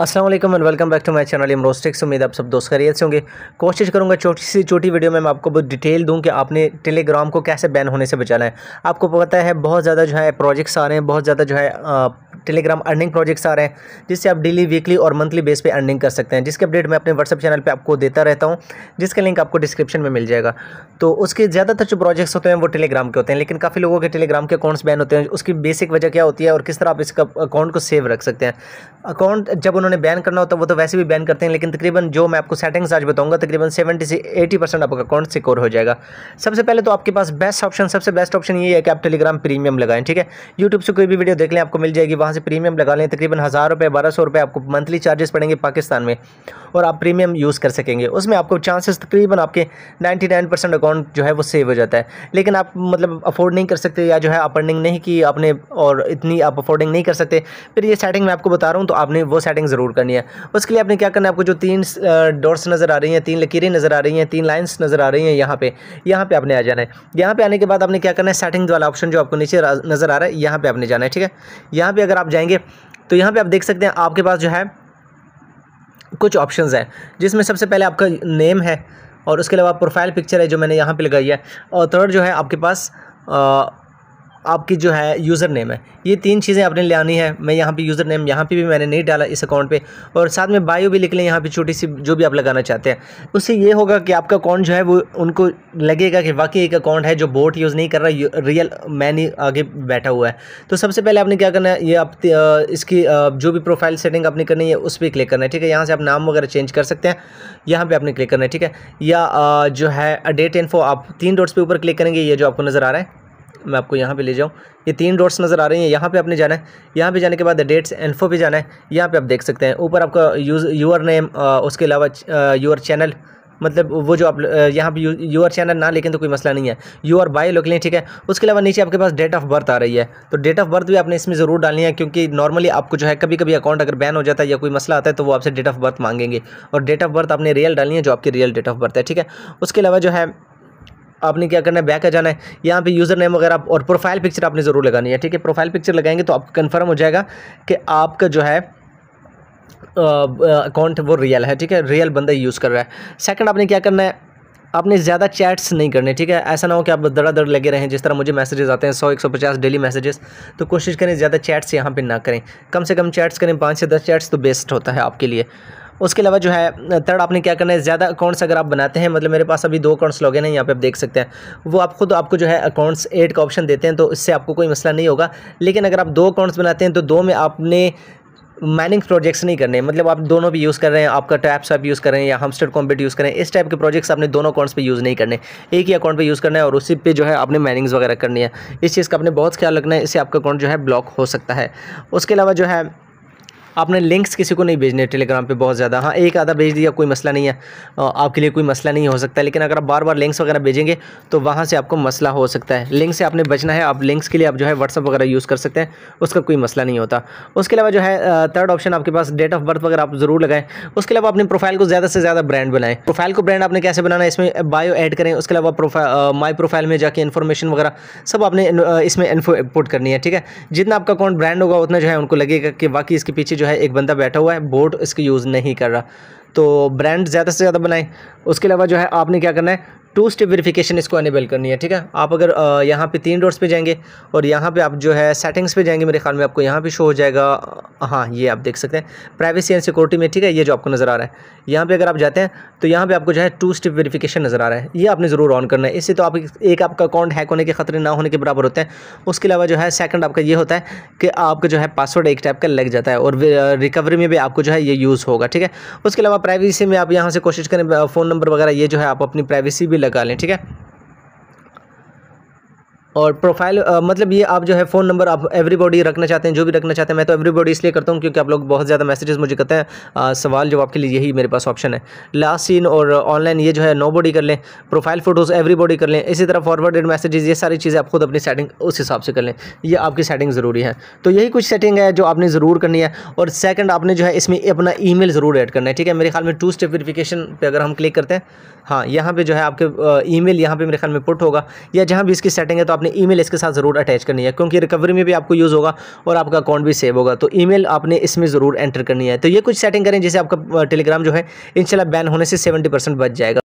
Aslam and welcome back to my channel इमरोस्टिक्स उम्मीद आप सब दोस्त खरीद से होंगे कोशिश करूंगा छोटी सी छोटी वीडियो में मैं आपको बहुत डिटेल दूं कि आपने टेलीग्राम को कैसे बैन होने से बचाना है आपको पता है बहुत ज़्यादा जो है प्रोजेक्ट्स आ रहे हैं बहुत ज़्यादा जो है टेलीग्राम अर्निंग प्रोजेक्ट्स आ रहे हैं जिससे आप डेली वीकली और मंथली बेस पे अर्निंग कर सकते हैं जिसके अपडेट मैं अपने व्हाट्सअप चैनल पर आपको देता रहता हूँ जिसका लिंक आपको डिस्क्रिप्शन में मिल जाएगा तो उसके ज़्यादातर जो प्रोजेक्ट्स होते हैं वो टेलीग्राम के होते हैं लेकिन काफ़ी लोगों के टेलीग्राम के अकाउंट्स बैन होते हैं उसकी बेसिक वजह क्या होती है और किस तरह आप इसका अकाउंट को सेव रख सकते हैं अकाउंट जब उन्होंने बैन करना होता है वो तो वैसे भी बैन करते हैं लेकिन तकरीबन जो मैं आपको सेटिंग्स आज बताऊंगा तकरीबन सेवेंटी से एटी परसेंट आपका अकाउंट सिक्योर हो जाएगा सबसे पहले तो आपके पास बेस्ट ऑप्शन सबसे बेस्ट ऑप्शन ये है कि आप टेलीग्राम प्रीमियम लगाएं ठीक है यूट्यूब से कोई भी वीडियो देख लें आपको मिल जाएगी वहाँ से से प्रीमियम लगा लें तकरीबन हज़ार रुपये बारह सौ रुपये आपको मंथली चार्जेस पड़ेंगे पाकिस्तान में और आप प्रीमियम यूज़ कर सकेंगे उसमें आपको चांसेस तकरीबन आपके नाइन्टी नाइन परसेंट अकाउंट जो है वो सेव हो जाता है लेकिन आप मतलब अफोर्ड नहीं कर सकते या जो है आप अर्निंग नहीं की आपने और इतनी आप अफोर्डिंग नहीं कर सकते फिर ये सेटिंग मैं आपको बता रहा हूँ तो आपने वो सेटिंग ज़रूर करनी है उसके लिए आपने क्या करना है आपको जो तीन डोर्स नज़र आ रही हैं तीन लकीरें नज़र आ रही हैं तीन लाइन्स नज़र आ रही हैं यहाँ पे यहाँ पे आपने आ जाना है यहाँ पे आने के बाद आपने क्या करना है सेटिंग वाला ऑप्शन जो आपको नीचे नज़र आ रहा है यहाँ पे आपने जाना है ठीक है यहाँ पे अगर आप जाएंगे तो यहाँ पे आप देख सकते हैं आपके पास जो है कुछ ऑप्शंस हैं जिसमें सबसे पहले आपका नेम है और उसके अलावा प्रोफाइल पिक्चर है जो मैंने यहाँ पे लगाई है और थर्ड जो है आपके पास आपकी जो है यूज़र नेम है ये तीन चीज़ें आपने ले आनी है मैं यहाँ पे यूज़र नेम यहाँ पे भी मैंने नहीं डाला इस अकाउंट पे और साथ में बायो भी लिख लें यहाँ पे छोटी सी जो भी आप लगाना चाहते हैं उससे ये होगा कि आपका अकाउंट जो है वो उनको लगेगा कि वाकई एक अकाउंट है जो बोट यूज़ नहीं कर रहा रियल मैन ही आगे बैठा हुआ है तो सबसे पहले आपने क्या करना है ये आप इसकी जो भी प्रोफाइल सेटिंग आपने करनी है उस पर क्लिक करना है ठीक है यहाँ से आप नाम वगैरह चेंज कर सकते हैं यहाँ पर आपने क्लिक करना है ठीक है या जो है डेट इन्फो आप तीन डोट्स पर ऊपर क्लिक करेंगे ये जो आपको नज़र आ रहा है मैं आपको यहाँ पे ले जाऊँ ये तीन डॉट्स नज़र आ रही हैं यहाँ पे आपने जाना है यहाँ पे जाने के बाद डेट्स एनफो पे जाना है यहाँ पे आप देख सकते हैं ऊपर आपका यूज यूअर नेम उसके अलावा यूअर चैनल मतलब वो जो आप यहाँ पे यूअर चैनल ना लेकिन तो कोई मसला नहीं है यू आर बाय लोग ठीक है उसके अलावा नीचे आपके पास डेट ऑफ बर्थ आ रही है तो डेट ऑफ बर्थ भी आपने इसमें ज़रूर डालनी है क्योंकि नॉर्मली आपको जो है कभी कभी अकाउंट अगर बैन हो जाता है या कोई मसला आता है तो वो आपसे डेट ऑफ बर्थ मांगेंगे और डेट ऑफ बर्थ आपने रियल डालनी है जो आपकी रियल डेट ऑफ बर्थ है ठीक है उसके अलावा जो है आपने क्या करना है बैक आ जाना है यहाँ पे यूज़र नेम वगैरह और प्रोफाइल पिक्चर आपने ज़रूर लगानी है ठीक है प्रोफाइल पिक्चर लगाएंगे तो आपको कन्फर्म हो जाएगा कि आपका जो है अकाउंट वो रियल है ठीक है रियल बंदा यूज़ कर रहा है सेकंड आपने क्या करना है आपने ज़्यादा चैट्स नहीं करने ठीक है ऐसा ना हो कि आप दड़ा दड़ लगे रहें जिस तरह मुझे मैसेजेस आते हैं सौ एक सौ पचास डेली मैसेजेस तो कोशिश करें ज़्यादा चैट्स यहाँ पे ना करें कम से कम चैट्स करें पाँच से दस चैट्स तो बेस्ट होता है आपके लिए उसके अलावा जो है थर्ड आपने क्या करना है ज़्यादा अकाउंट्स अगर आप बनाते हैं मतलब मेरे पास अभी दो अकाउंट्स लॉगिन हैं यहाँ पे आप देख सकते हैं वो आप खुद आपको जो है अकाउंट्स एड का ऑप्शन देते हैं तो इससे आपको कोई मसला नहीं होगा लेकिन अगर आप दो अकाउंट्स बनाते हैं तो दो में आपने माइनिंग प्रोजेक्ट्स नहीं करने मतलब आप दोनों भी यूज़ कर रहे हैं आपका टैप्स आप यूज़ कर रहे हैं या हमस्टर कॉम्पिट यूज़ करें इस टाइप के प्रोजेक्ट्स आपने दोनों अकाउंट्स पे यूज़ नहीं करने एक ही अकाउंट पे यूज़ करना है और उसी पे जो है आपने माइनिंग्स वगैरह करनी है इस चीज़ का आपने बहुत ख्याल रखना है इससे आपका अकाउंट जो है ब्लॉक हो सकता है उसके अलावा जो है आपने लिंक्स किसी को नहीं भेजने टेलीग्राम पे बहुत ज़्यादा हाँ एक आधा भेज दिया कोई मसला नहीं है आपके लिए कोई मसला नहीं हो सकता लेकिन अगर आप बार बार लिंक्स वगैरह भेजेंगे तो वहाँ से आपको मसला हो सकता है लिंक से आपने बचना है आप लिंक्स के लिए आप जो है व्हाट्सअप वगैरह यूज़ कर सकते हैं उसका कोई मसला नहीं होता उसके अलावा जो है थर्ड ऑप्शन आपके पास डेट ऑफ बर्थ वगैरह आप ज़रूर लगाएं उसके अलावा अपने प्रोफाइल को ज़्यादा से ज़्यादा ब्रांड बनाएं प्रोफाइल को ब्रांड आपने कैसे बनाना है इसमें बायो एड करें उसके अलावा प्रोफाइल माई प्रोफाइल में जाके इन्फॉर्मेशन वगैरह सब आपने इसमें इन्फो करनी है ठीक है जितना आपका अकाउंट ब्रांड होगा उतना जो है उनको लगेगा कि बाकी इसके पीछे जो है एक बंदा बैठा हुआ है बोट इसकी यूज़ नहीं कर रहा तो ब्रांड ज़्यादा से ज़्यादा बनाएं उसके अलावा जो है आपने क्या करना है टू स्टेप वेरिफिकेशन इसको अनेबल करनी है ठीक है आप अगर यहाँ पे तीन रोड्स पे जाएंगे और यहाँ पे आप जो है सेटिंग्स पे जाएंगे मेरे ख्याल में आपको यहाँ पे शो हो जाएगा हाँ ये आप देख सकते हैं प्राइवेसी एंड सिक्योरिटी में ठीक है ये जो आपको नज़र आ रहा है यहाँ पे अगर आप जाते हैं तो यहाँ पे आपको जो है टू स्टेप वेरीफिकेशन नज़र आ रहा है ये आपने ज़रूर ऑन करना है इससे तो आप एक आपका अकाउंट हैक होने के खतरे ना होने के बराबर होते हैं उसके अलावा जो है सेकेंड आपका ये होता है कि आपका जो है पासवर्ड एक टाइप का लग जाता है और रिकवरी में भी आपको जो है ये यूज़ होगा ठीक है उसके अलावा प्राइवेसी में आप यहाँ से कोशिश करें फ़ोन नंबर वगैरह ये जो है आप अपनी प्राइवेसी भी लगा लें ठीक है और प्रोफाइल मतलब ये आप जो है फ़ोन नंबर आप एवरीबॉडी रखना चाहते हैं जो भी रखना चाहते हैं मैं तो एवरीबॉडी इसलिए करता हूँ क्योंकि आप लोग बहुत ज़्यादा मैसेजेस मुझे करते हैं आ, सवाल जो आपके लिए यही मेरे पास ऑप्शन है लास्ट सीन और ऑनलाइन ये जो है नो बॉडी कर लें प्रोफाइल फ़ोटोज़ एवरीबॉडी कर लें इसी तरह फॉरवर्डेड मैसेजेज ये सारी चीज़ें आप खुद अपनी सेटिंग उस हिसाब से कर लें ये आपकी सेटिंग ज़रूरी है तो यही कुछ सेटिंग है जो आपने ज़रूर करनी है और सेकेंड आपने जो है इसमें अपना ई ज़रूर ऐड करना है ठीक है मेरे ख्याल में टू स्टेप वेरीफिकेशन पर अगर हम क्लिक करते हैं हाँ यहाँ पर जो है आपके ई मेल यहाँ पर मेरे ख्याल में पुट होगा या जहाँ भी इसकी सेटिंग है तो आप आपने ई इसके साथ ज़रूर अटैच करनी है क्योंकि रिकवरी में भी आपको यूज़ होगा और आपका अकाउंट भी सेव होगा तो ई आपने इसमें ज़रूर एंटर करनी है तो ये कुछ सेटिंग करें जैसे आपका टेलीग्राम जो है इनशाला बैन होने से सेवेंटी परसेंट बच जाएगा